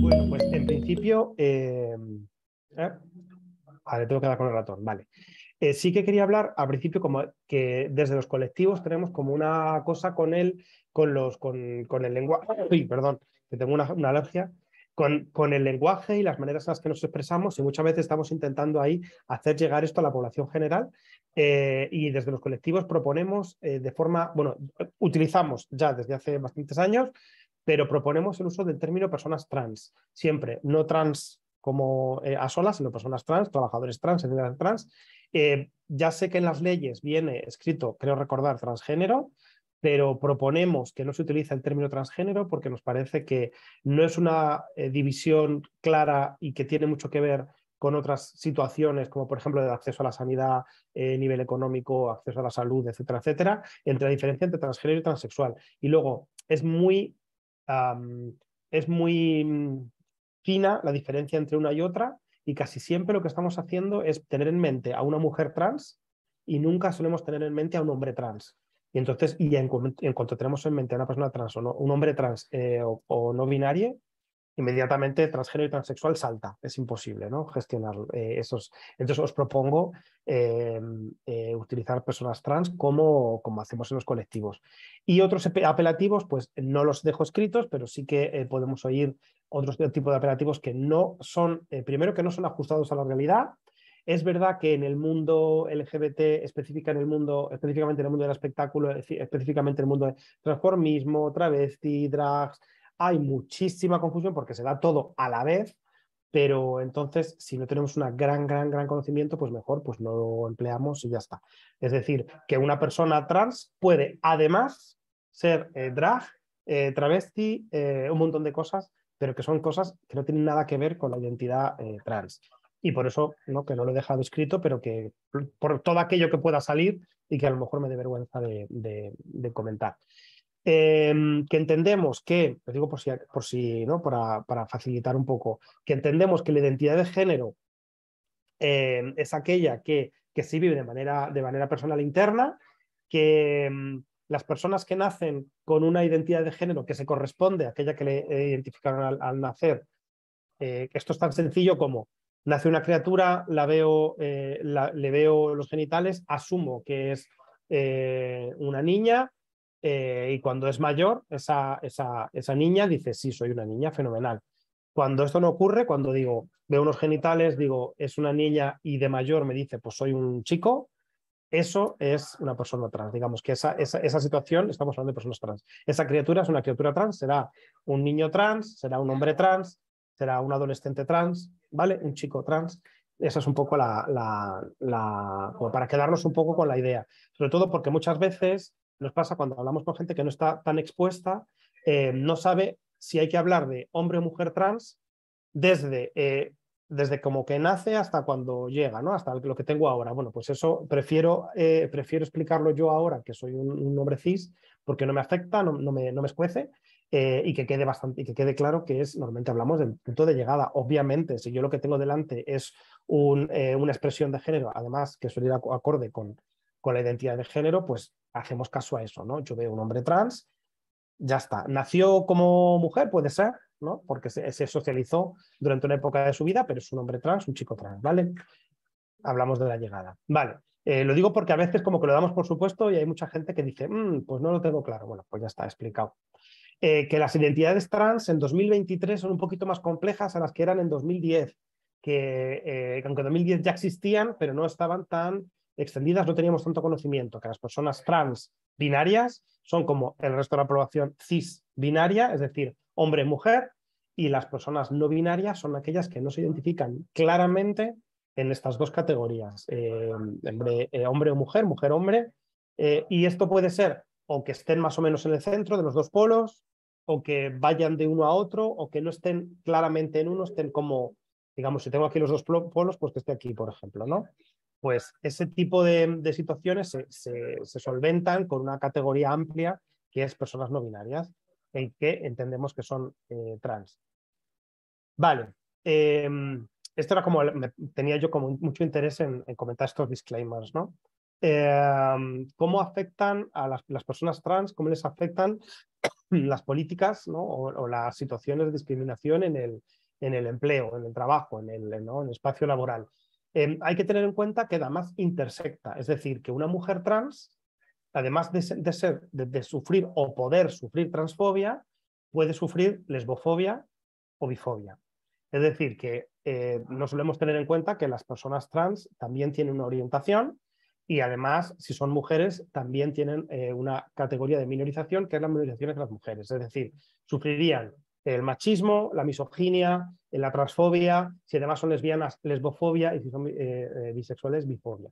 Bueno, pues en principio... Eh, eh tengo que dar con el ratón, vale. Eh, sí que quería hablar al principio como que desde los colectivos tenemos como una cosa con él con los, con, el lenguaje, perdón, que tengo una, una alergia, con, con, el lenguaje y las maneras en las que nos expresamos y muchas veces estamos intentando ahí hacer llegar esto a la población general eh, y desde los colectivos proponemos eh, de forma, bueno, utilizamos ya desde hace bastantes años, pero proponemos el uso del término personas trans, siempre, no trans como eh, a solas, sino personas trans, trabajadores trans, etcétera, trans. ya sé que en las leyes viene escrito, creo recordar, transgénero, pero proponemos que no se utilice el término transgénero porque nos parece que no es una división clara y que tiene mucho que ver con otras situaciones, como por ejemplo el acceso a la sanidad, eh, nivel económico, acceso a la salud, etcétera, etcétera, entre la diferencia entre transgénero y transexual. Y luego, es muy, es muy mm, fina la diferencia entre una y otra, y casi siempre lo que estamos haciendo es tener en mente a una mujer trans y nunca solemos tener en mente a un hombre trans. Y entonces, y en, cuanto tenemos en mente a una persona trans o no, un hombre trans eh, o, no binario, inmediatamente transgénero y transexual salta, es imposible ¿no? gestionar eh, esos. Entonces os propongo em, eh, utilizar personas trans como, como hacemos en los colectivos. Y otros apelativos, pues no los dejo escritos, pero sí que eh, podemos oír otros tipos de apelativos que no son, primero que no son ajustados a la realidad, es verdad que en el mundo LGBT, específica en el mundo, específicamente en el mundo del espectáculo, específicamente en el mundo del transformismo, travesti, drags, hay muchísima confusión porque se da todo a la vez, pero entonces si no tenemos un gran, gran, gran conocimiento, pues mejor, pues no lo empleamos y ya está. Es decir, que una persona trans puede además ser eh, drag, eh, travesti, eh, un montón de cosas, pero que son cosas que no tienen nada que ver con la identidad trans. Y por eso, ¿no? que no lo he dejado escrito, pero que por todo aquello que pueda salir y que a lo mejor me dé vergüenza de, de comentar. Em, que entendemos que, lo digo por si, por ¿no? Para, facilitar un poco, que entendemos que la identidad de género em, es aquella que, que vive de manera, de manera personal interna, que em, las personas que nacen con una identidad de género que se corresponde a aquella que le identificaron al, nacer, eh, esto es tan sencillo como nace una criatura, la veo, eh, le veo los genitales, asumo que es eh, una niña, eh, y cuando es mayor, esa, niña dice, sí, soy una niña fenomenal. Cuando esto no ocurre, cuando digo, veo unos genitales, digo, es una niña y de mayor me dice, pues soy un chico, eso es una persona trans. Digamos que esa, esa, situación, estamos hablando de personas trans. Esa criatura es una criatura trans, será un niño trans, será un hombre trans, será un adolescente trans, ¿vale? Un chico trans. Esa es un poco la, para quedarnos un poco con la idea. Sobre todo porque muchas veces nos pasa cuando hablamos con gente que no está tan expuesta, eh, no sabe si hay que hablar de hombre o mujer trans desde, eh, desde como que nace hasta cuando llega, ¿no? Hasta lo que tengo ahora. Bueno, pues eso prefiero, eh, prefiero explicarlo yo ahora, que soy un, hombre cis, porque no me afecta, no, me, no me, escuece. y que quede bastante y que quede claro que es normalmente hablamos del punto de llegada obviamente si yo lo que tengo delante es un, una expresión de género además que suele ir acorde con, con la identidad de género, pues hacemos caso a eso, ¿no? Yo veo un hombre trans, ya está. Nació como mujer, puede ser, ¿no? Porque se, socializó durante una época de su vida, pero es un hombre trans, un chico trans, ¿vale? Hablamos de la llegada. Vale. Eh, lo digo porque a veces como que lo damos por supuesto y hay mucha gente que dice, mm, pues no lo tengo claro. Bueno, pues ya está explicado. Eh, que las identidades trans en 2023 son un poquito más complejas a las que eran en 2010, que eh, aunque en 2010 ya existían, pero no estaban tan extendidas no teníamos tanto conocimiento, que las personas trans binarias son como el resto de la población cis binaria, es decir, hombre-mujer, y las personas no binarias son aquellas que no se identifican claramente en estas dos categorías, eh, eh, hombre, o mujer, mujer-hombre, eh, y esto puede ser o que estén más o menos en el centro de los dos polos, o que vayan de uno a otro, o que no estén claramente en uno, estén como, digamos, si tengo aquí los dos polos, pues que esté aquí, por ejemplo, ¿no? pues ese tipo de, situaciones se, solventan con una categoría amplia que es personas no binarias, en que entendemos que son eh, trans. Vale, em, esto era como, tenía yo como mucho interés en, comentar estos disclaimers, ¿no? Em, ¿Cómo afectan a las, personas trans, cómo les afectan las políticas o, las situaciones de discriminación en el, empleo, en el trabajo, en el espacio laboral? Em, hay que tener en cuenta que más intersecta, es decir, que una mujer trans, además de, sufrir o poder sufrir transfobia, puede sufrir lesbofobia o bifobia. Es decir, que eh, no solemos tener en cuenta que las personas trans también tienen una orientación y además, si son mujeres, también tienen eh, una categoría de minorización, que es la minorización de las mujeres. Es decir, sufrirían el machismo, la misoginia, la transfobia, si además son lesbianas, lesbofobia y si son eh, eh, bisexuales, bifobia.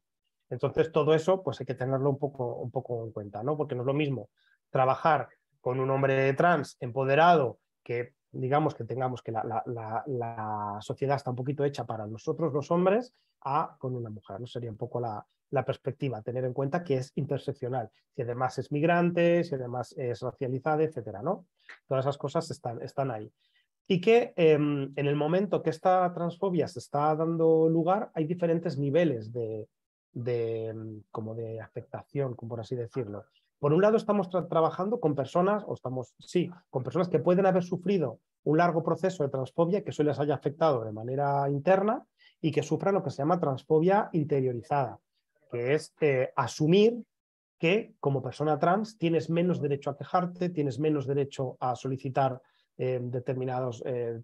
Entonces, todo eso pues hay que tenerlo un poco, un poco en cuenta, ¿no? Porque no es lo mismo trabajar con un hombre trans empoderado que digamos que tengamos que la, la, la, sociedad está un poquito hecha para nosotros los hombres a con una mujer. ¿no? Sería un poco la, perspectiva, tener en cuenta que es interseccional, si además es migrante, si además es racializada, etcétera, ¿no? Todas esas cosas están, están ahí. Y que em, en el momento que esta transfobia se está dando lugar, hay diferentes niveles de, de, em, como de afectación, como por así decirlo. Por un lado, estamos trabajando con personas, o estamos, sí, con personas que pueden haber sufrido un largo proceso de transfobia, que eso les haya afectado de manera interna y que sufran lo que se llama transfobia interiorizada, que es eh, asumir que como persona trans tienes menos derecho a quejarte, tienes menos derecho a solicitar eh, determinados, eh,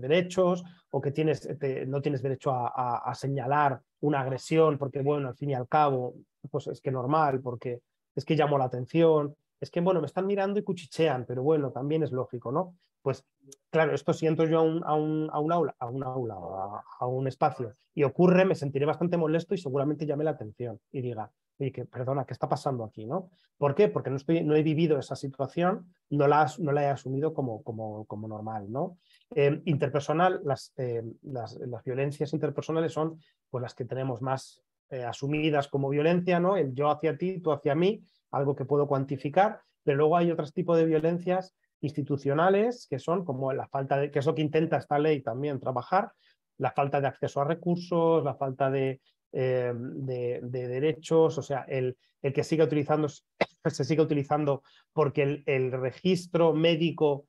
derechos o que tienes, no tienes derecho a, a, señalar una agresión porque, bueno, al fin y al cabo, pues es que normal, porque es que llamo la atención, es que, bueno, me están mirando y cuchichean, pero bueno, también es lógico, ¿no? Pues claro, esto siento yo a un, aula, a un a, un espacio y ocurre, me sentiré bastante molesto y seguramente llame la atención y diga, que, perdona, ¿qué está pasando aquí? ¿no? ¿Por qué? Porque no, estoy, no he vivido esa situación, no la, no la he asumido como, como, normal, ¿no? Em, interpersonal, em, las, las, violencias interpersonales son pues, las que tenemos más, eh, asumidas como violencia, ¿no? El yo hacia ti, tú hacia mí, algo que puedo cuantificar, pero luego hay otros tipos de violencias institucionales que son como la falta de, que es lo que intenta esta ley también trabajar, la falta de acceso a recursos, la falta de, eh, de, derechos, o sea, el, que siga utilizando, se sigue utilizando porque el registro médico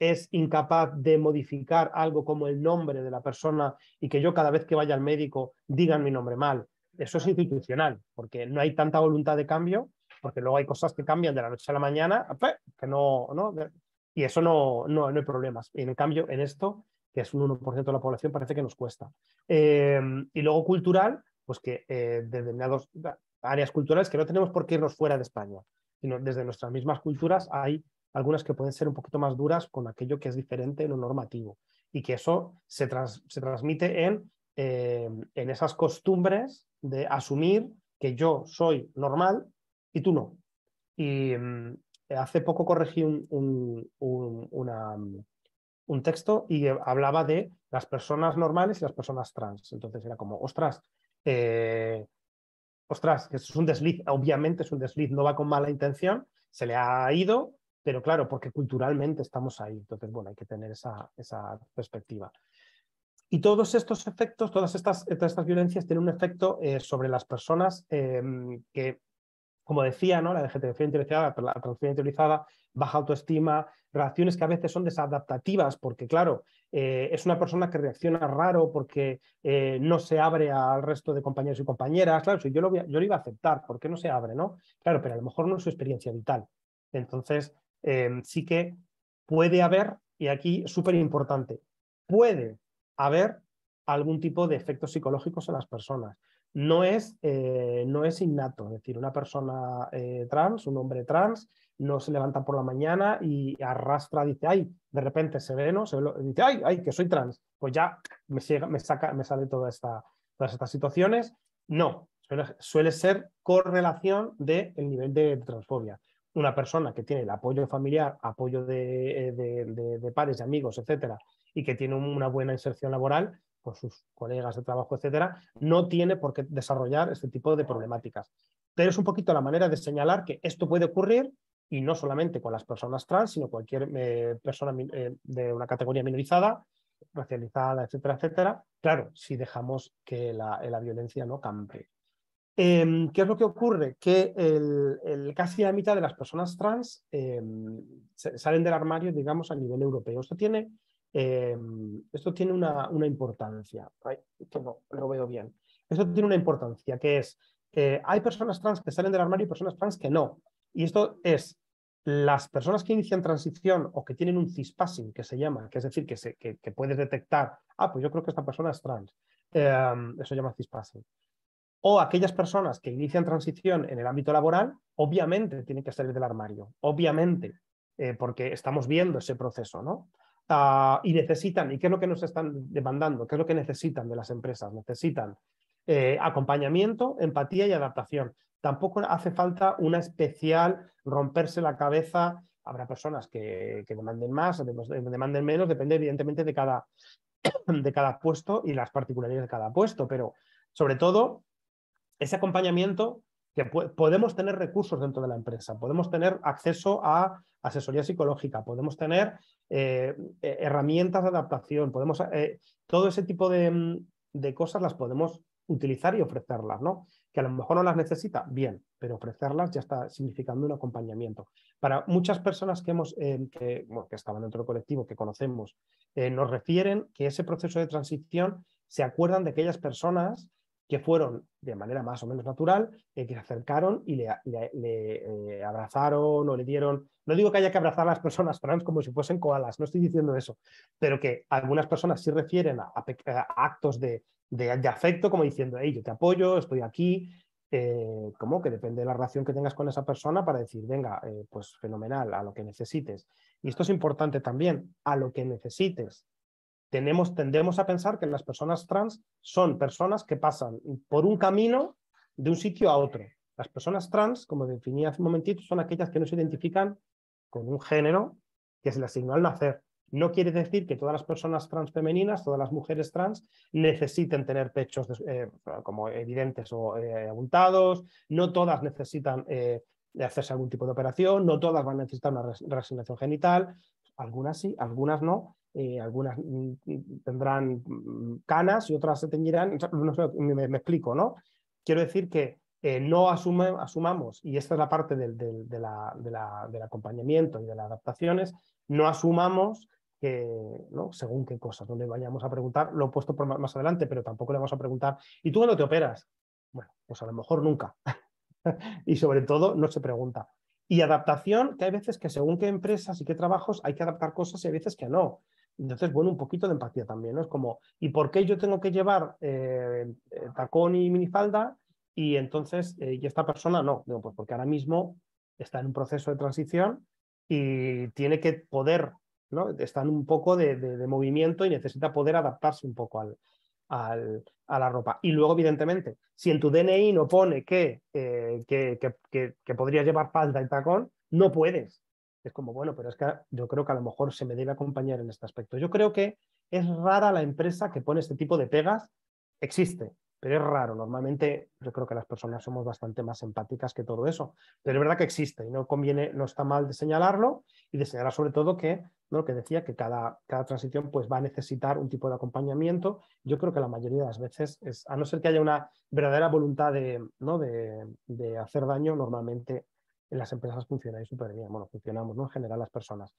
es incapaz de modificar algo como el nombre de la persona y que yo cada vez que vaya al médico digan mi nombre mal eso es institucional, porque no hay tanta voluntad de cambio, porque luego hay cosas que cambian de la noche a la mañana, que no, ¿no? y eso no, no, hay problemas. Y en cambio, en esto, que es un 1% de la población, parece que nos cuesta. Em, y luego cultural, pues que eh, áreas culturales que no tenemos por qué irnos fuera de España, sino desde nuestras mismas culturas hay algunas que pueden ser un poquito más duras con aquello que es diferente en lo normativo y que eso se, se transmite en eh, en esas costumbres de asumir que yo soy normal y tú no. Y mm, hace poco corregí un, un, mm, un, texto y hablaba de las personas normales y las personas trans. Entonces era como, ostras, eh, ostras, es un desliz, obviamente es un desliz, no va con mala intención, se le ha ido, pero claro, porque culturalmente estamos ahí. Entonces, bueno, hay que tener esa perspectiva. Y todos estos efectos, todas estas, estas violencias tienen un efecto eh, sobre las personas em, que, como decía, ¿no? la degeneración interiorizada, la traducción interiorizada, baja autoestima, reacciones que a veces son desadaptativas, porque claro, eh, es una persona que reacciona raro porque eh, no se abre al resto de compañeros y compañeras. Claro, si yo lo, yo lo iba a aceptar, ¿por qué no se abre? ¿no? Claro, pero a lo mejor no es su experiencia vital. Entonces, em, sí que puede haber, y aquí súper importante, puede haber algún tipo de efectos psicológicos en las personas. No es, eh, innato, es decir, una persona eh, trans, un hombre trans, no se levanta por la mañana y arrastra, dice, ay, de repente se ve, ¿no? dice, ay, ay, que soy trans. Pues ya me, saca, me sale toda todas estas situaciones. No, suele, ser correlación del nivel de transfobia. Una persona que tiene el apoyo familiar, apoyo de, padres, eh, de amigos, etcétera, y que tiene una buena inserción laboral con sus colegas de trabajo, etcétera, no tiene por qué desarrollar este tipo de problemáticas. Pero es un poquito la manera de señalar que esto puede ocurrir y no solamente con las personas trans, sino cualquier eh, persona eh, de una categoría minorizada, racializada, etcétera, etcétera. Claro, si dejamos que la, eh, violencia no cambie. Em, ¿Qué es lo que ocurre? Que el, casi la mitad de las personas trans em, salen del armario, digamos, a nivel europeo. Esto tiene Em, esto tiene una, importancia, que no, lo veo bien. Esto tiene una importancia, que es, que eh, hay personas trans que salen del armario y personas trans que no. Y esto es, las personas que inician transición o que tienen un cispassing, que se llama, que es decir, que, se, que, puedes detectar, ah, pues yo creo que esta persona es trans. Em, eso se llama cispassing. O aquellas personas que inician transición en el ámbito laboral, obviamente tienen que salir del armario, obviamente, eh, porque estamos viendo ese proceso, ¿no? Ah, y necesitan, ¿y qué es lo que nos están demandando? ¿Qué es lo que necesitan de las empresas? Necesitan eh, acompañamiento, empatía y adaptación. Tampoco hace falta una especial romperse la cabeza. Habrá personas que, demanden más, demanden menos, depende evidentemente de cada, de cada puesto y las particularidades de cada puesto, pero sobre todo ese acompañamiento que podemos tener recursos dentro de la empresa, podemos tener acceso a asesoría psicológica, podemos tener eh, eh, herramientas de adaptación, podemos eh, todo ese tipo mm, de, cosas las podemos utilizar y ofrecerlas, ¿no? Que a lo mejor no las necesita, bien, pero ofrecerlas ya está significando un acompañamiento. Para muchas personas que hemos, que, estaban dentro del colectivo, que conocemos, nos refieren que ese proceso de transición se acuerdan de aquellas personas que fueron de manera más o menos natural, eh, que se acercaron y le, eh, abrazaron o le dieron. No digo que haya que abrazar a las personas trans como si fuesen koalas, no estoy diciendo eso, pero que algunas personas sí refieren a, actos de, afecto como diciendo, hey, yo te apoyo, estoy aquí. Eh, como que depende de la relación que tengas con esa persona para decir, venga, pues fenomenal, a lo que necesites. Y esto es importante también, a lo que necesites tenemos, tendemos a pensar que las personas trans son personas que pasan por un camino de un sitio a otro. Las personas trans, como definí hace un momentito, son aquellas que no se identifican con un género que se le asignó al nacer. No quiere decir que todas las personas trans femeninas, todas las mujeres trans, necesiten tener pechos eh, como evidentes o eh, no todas necesitan eh, hacerse algún tipo de operación, no todas van a necesitar una resignación genital, algunas sí, algunas no, eh, algunas mm, mm, tendrán mm, canas y otras se teñirán, no me, explico, ¿no? Quiero decir que eh, no asumamos, y esta es la parte del, acompañamiento y de las adaptaciones, no asumamos que, ¿no? según qué cosas, no le vayamos a preguntar, lo he puesto más adelante, pero tampoco le vamos a preguntar, ¿y tú cuando te operas? Bueno, pues a lo mejor nunca. y sobre todo no se pregunta. Y adaptación, que hay veces que según qué empresas y qué trabajos hay que adaptar cosas y hay veces que no. Entonces, bueno, un poquito de empatía también, ¿no? Es como, ¿y por qué yo tengo que llevar eh, eh, tacón y minifalda? Y entonces, eh, ¿y esta persona no? Digo, pues porque ahora mismo está en un proceso de transición y tiene que poder, ¿no? Está en un poco de, movimiento y necesita poder adaptarse un poco al, a la ropa. Y luego, evidentemente, si en tu DNI no pone que, que, que, que podrías llevar falda y tacón, no puedes, es como, bueno, pero es que yo creo que a lo mejor se me debe acompañar en este aspecto. Yo creo que es rara la empresa que pone este tipo de pegas. Existe, pero es raro. Normalmente yo creo que las personas somos bastante más empáticas que todo eso, pero es verdad que existe y no conviene, no está mal de señalarlo y de señalar sobre todo que, ¿no? lo que decía, que cada, cada transición pues, va a necesitar un tipo de acompañamiento. Yo creo que la mayoría de las veces, es, a no ser que haya una verdadera voluntad de, ¿no? de, de hacer daño, normalmente en las empresas funcionan súper bien, bueno, funcionamos, ¿no? En general las personas.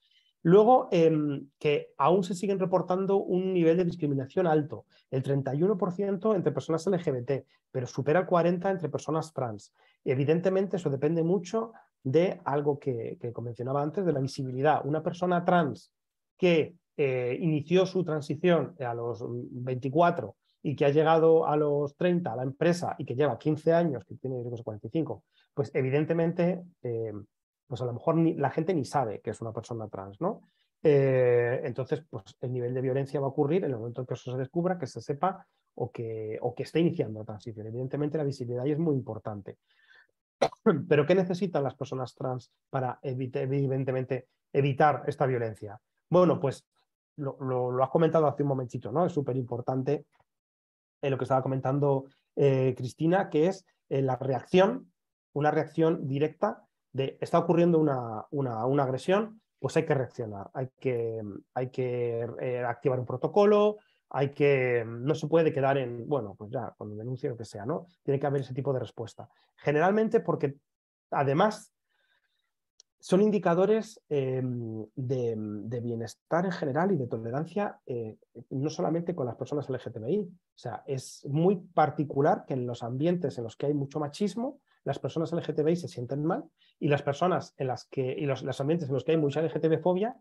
Luego, em, que aún se siguen reportando un nivel de discriminación alto, el 31% entre personas LGBT, pero supera el 40% entre personas trans. Evidentemente, eso depende mucho de algo que, mencionaba antes, de la visibilidad. Una persona trans que eh, inició su transición a los 24 y que ha llegado a los 30 a la empresa y que lleva 15 años, que tiene 45, pues evidentemente, eh, pues a lo mejor la gente ni sabe que es una persona trans, ¿no? Eh, entonces, pues el nivel de violencia va a ocurrir en el momento en que eso se descubra, que se sepa o que, o que esté iniciando la transición. Evidentemente, la visibilidad ahí es muy importante. Pero, ¿qué necesitan las personas trans para, evidentemente, evitar esta violencia? Bueno, pues lo, lo, has comentado hace un momentito, ¿no? Es súper importante eh, lo que estaba comentando Cristina, que es la reacción una reacción directa de está ocurriendo una, una, agresión, pues hay que reaccionar, hay que, hay que eh, activar un protocolo, hay que, no se puede quedar en, bueno, pues ya, cuando denuncie lo que sea, ¿no? Tiene que haber ese tipo de respuesta. Generalmente porque además son indicadores em, de, bienestar en general y de tolerancia, eh, no solamente con las personas LGTBI. O sea, es muy particular que en los ambientes en los que hay mucho machismo, las personas LGTBI se sienten mal y las personas en las que, y los, ambientes en los que hay mucha LGTB fobia,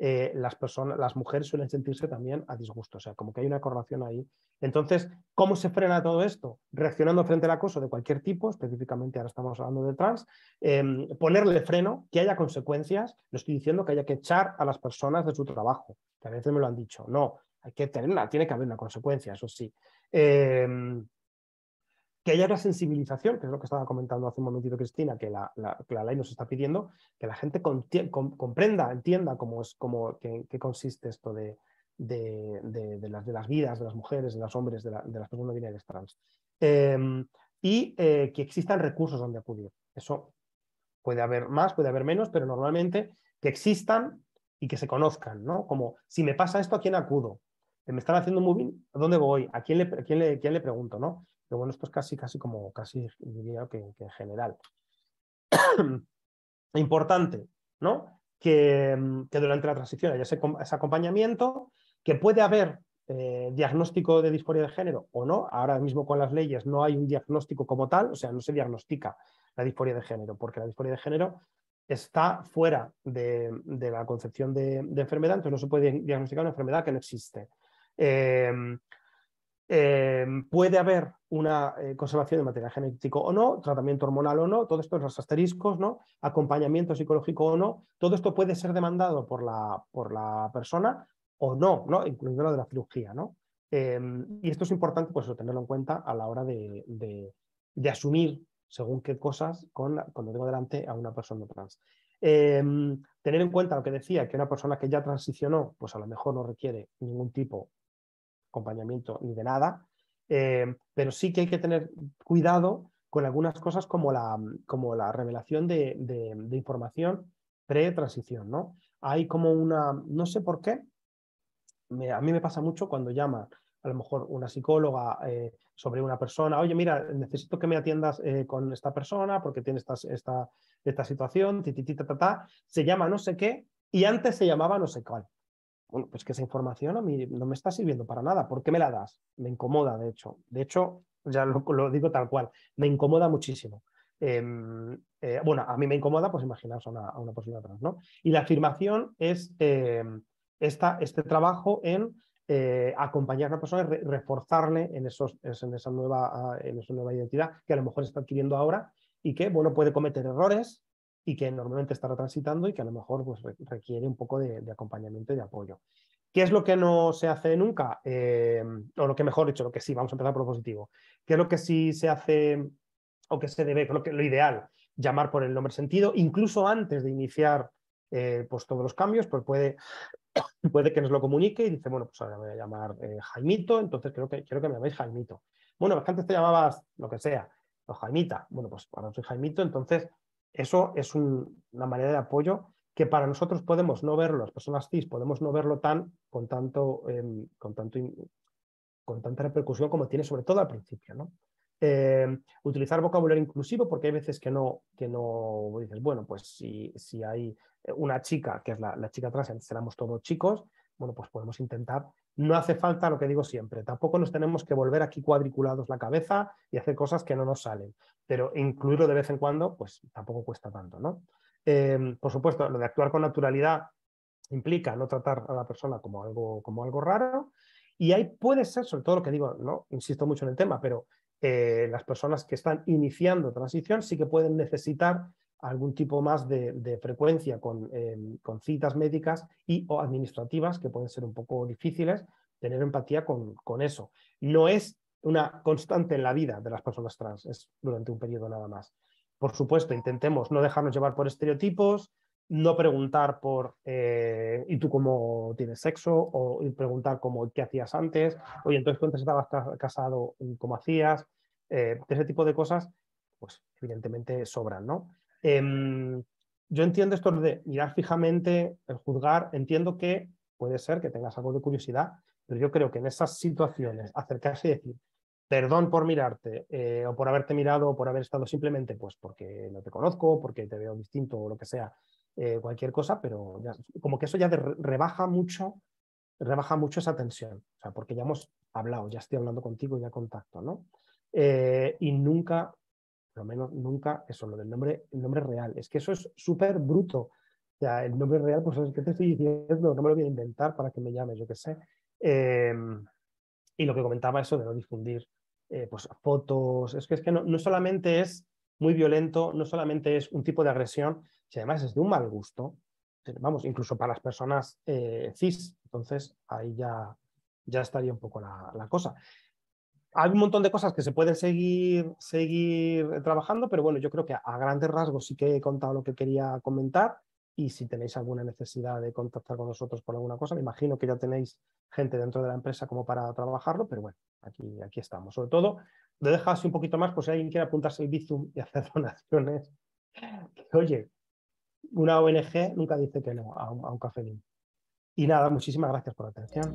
eh, las, personas, las mujeres suelen sentirse también a disgusto, o sea, como que hay una correlación ahí. Entonces, ¿cómo se frena todo esto? Reaccionando frente al acoso de cualquier tipo, específicamente ahora estamos hablando de trans, em, ponerle freno, que haya consecuencias, no estoy diciendo que haya que echar a las personas de su trabajo, que a veces me lo han dicho, no, hay que tenerla tiene que haber una consecuencia, eso sí. Eh, que haya una sensibilización, que es lo que estaba comentando hace un momentito Cristina, que la, la, ley nos está pidiendo, que la gente comprenda, entienda cómo es, cómo, qué, consiste esto de, de, las, de las vidas de las mujeres, de los hombres, de, las personas binarias trans. Em, y eh, que existan recursos donde acudir. Eso puede haber más, puede haber menos, pero normalmente que existan y que se conozcan, ¿no? Como, si me pasa esto, ¿a quién acudo? me están haciendo un moving, ¿a dónde voy? ¿A quién le, quién quién le pregunto? ¿no? Pero bueno, esto es casi, casi como, casi diría que, en general. Importante, ¿no? Mm, que, durante la transición haya ese, acompañamiento, que puede haber eh, diagnóstico de disforia de género o no. Ahora mismo con las leyes no hay un diagnóstico como tal, o sea, no se diagnostica la disforia de género, porque la disforia de género está fuera de, la concepción de, enfermedad, entonces no se puede diagnosticar una enfermedad que no existe. Eh, eh, puede haber una eh, conservación de material genético o no, tratamiento hormonal o no, todo esto en los asteriscos, ¿no? acompañamiento psicológico o no, todo esto puede ser demandado por la, por la persona o no, ¿no? incluyendo lo de la cirugía. ¿no? Eh, y esto es importante pues, tenerlo en cuenta a la hora de, asumir según qué cosas con, cuando tengo delante a una persona trans. tener en cuenta lo que decía, que una persona que ya transicionó, pues a lo mejor no requiere ningún tipo acompañamiento ni de nada, eh, pero sí que hay que tener cuidado con algunas cosas como la, como la revelación de, información pre-transición, ¿no? Hay como una, no sé por qué, a mí me pasa mucho cuando llama a lo mejor una psicóloga eh, sobre una persona, oye, mira, necesito que me atiendas eh, con esta persona porque tiene esta, esta, esta situación, ti, se llama no sé qué y antes se llamaba no sé cuál bueno, pues que esa información a mí no me está sirviendo para nada. ¿Por qué me la das? Me incomoda, de hecho. De hecho, ya lo, digo tal cual, me incomoda muchísimo. Em, eh, bueno, a mí me incomoda, pues imaginaos a una, persona atrás, ¿no? Y la afirmación es em, esta, este trabajo en eh, acompañar a la persona, reforzarle en, esos, en, esa nueva, ah, en esa nueva identidad que a lo mejor está adquiriendo ahora y que, bueno, puede cometer errores, y que normalmente estará transitando y que a lo mejor pues, requiere un poco de, acompañamiento y de apoyo. ¿Qué es lo que no se hace nunca? Eh, o lo que mejor dicho, lo que sí, vamos a empezar por lo positivo. ¿Qué es lo que sí se hace o que se debe, lo, que, lo ideal? Llamar por el nombre sentido, incluso antes de iniciar eh, pues, todos los cambios, pues puede, puede que nos lo comunique y dice, bueno, pues ahora me voy a llamar eh, Jaimito, entonces creo que, quiero que me llaméis Jaimito. Bueno, antes te llamabas lo que sea, o Jaimita. Bueno, pues ahora soy Jaimito, entonces eso es una manera de apoyo que para nosotros podemos no verlo, las personas cis podemos no verlo tan con tanto, em, con tanto con tanta repercusión como tiene sobre todo al principio, ¿no? Eh, utilizar vocabulario inclusivo porque hay veces que no, que no dices, bueno, pues si, hay eh, una chica, que es la, chica trans, antes todos chicos, bueno, pues podemos intentar no hace falta lo que digo siempre, tampoco nos tenemos que volver aquí cuadriculados la cabeza y hacer cosas que no nos salen, pero incluirlo de vez en cuando, pues tampoco cuesta tanto, ¿no? Em, por supuesto, lo de actuar con naturalidad implica no tratar a la persona como algo, como algo raro y ahí puede ser, sobre todo lo que digo, no insisto mucho en el tema, pero eh, las personas que están iniciando transición sí que pueden necesitar algún tipo más de, frecuencia em, con, citas médicas y o administrativas que pueden ser un poco difíciles, tener empatía con, eso. No es una constante en la vida de las personas trans, es durante un periodo nada más. Por supuesto, intentemos no dejarnos llevar por estereotipos, no preguntar por eh, ¿y tú cómo tienes sexo? o preguntar cómo ¿qué hacías antes? Oye, entonces cuando estabas casado, ¿cómo hacías? Eh, ese tipo de cosas, pues evidentemente sobran, ¿no? Em, yo entiendo esto de mirar fijamente, el juzgar, entiendo que puede ser que tengas algo de curiosidad, pero yo creo que en esas situaciones acercarse y decir, perdón por mirarte eh, o por haberte mirado o por haber estado simplemente pues porque no te conozco, porque te veo distinto o lo que sea, eh, cualquier cosa, pero como que eso ya rebaja mucho rebaja mucho esa tensión, o sea, porque ya hemos hablado, ya estoy hablando contigo, ya contacto, ¿no? Eh, y nunca lo menos nunca eso, lo del nombre, el nombre real. Es que eso es súper bruto. el nombre real, pues es que te estoy diciendo, no me lo voy a inventar para que me llames, yo qué sé. Em, y lo que comentaba eso de no difundir eh, pues, fotos, es que, es que no, no, solamente es muy violento, no solamente es un tipo de agresión, si además es de un mal gusto, vamos, incluso para las personas eh, cis. Entonces, ahí ya, ya estaría un poco la cosa hay un montón de cosas que se pueden seguir, seguir trabajando, pero bueno, yo creo que a, grandes rasgos sí que he contado lo que quería comentar y si tenéis alguna necesidad de contactar con nosotros por alguna cosa, me imagino que ya tenéis gente dentro de la empresa como para trabajarlo, pero bueno, aquí, aquí estamos. Sobre todo, lo dejas un poquito más por si alguien quiere apuntarse el Bizum y hacer donaciones. Oye, una ONG nunca dice que no a un, a un café. Y nada, muchísimas gracias por la atención.